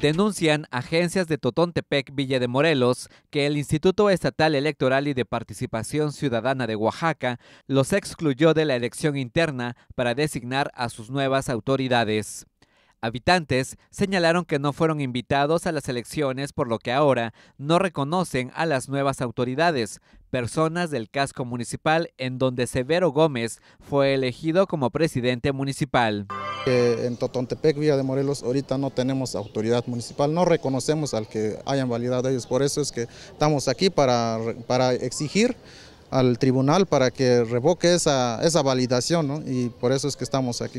Denuncian agencias de Totontepec, Villa de Morelos, que el Instituto Estatal Electoral y de Participación Ciudadana de Oaxaca los excluyó de la elección interna para designar a sus nuevas autoridades. Habitantes señalaron que no fueron invitados a las elecciones, por lo que ahora no reconocen a las nuevas autoridades, personas del casco municipal en donde Severo Gómez fue elegido como presidente municipal en Totontepec, Villa de Morelos, ahorita no tenemos autoridad municipal, no reconocemos al que hayan validado ellos, por eso es que estamos aquí para, para exigir al tribunal para que revoque esa, validación y por eso es que estamos aquí.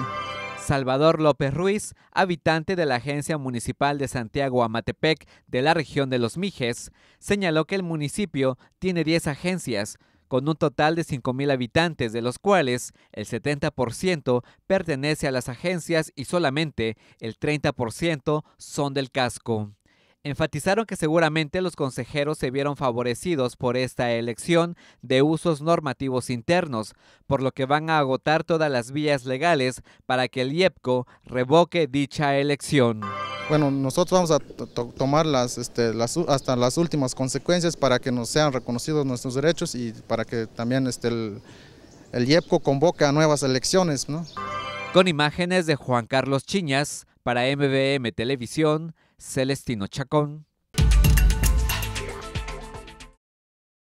Salvador López Ruiz, habitante de la Agencia Municipal de Santiago Amatepec de la región de Los Mijes, señaló que el municipio tiene 10 agencias, con un total de 5.000 habitantes, de los cuales el 70% pertenece a las agencias y solamente el 30% son del casco. Enfatizaron que seguramente los consejeros se vieron favorecidos por esta elección de usos normativos internos, por lo que van a agotar todas las vías legales para que el IEPCO revoque dicha elección bueno, nosotros vamos a tomar las, este, hasta las últimas consecuencias para que nos sean reconocidos nuestros derechos y para que también este, el, el IEPCO convoque a nuevas elecciones. Con imágenes de Juan Carlos Chiñas, para MBM Televisión, Celestino Chacón.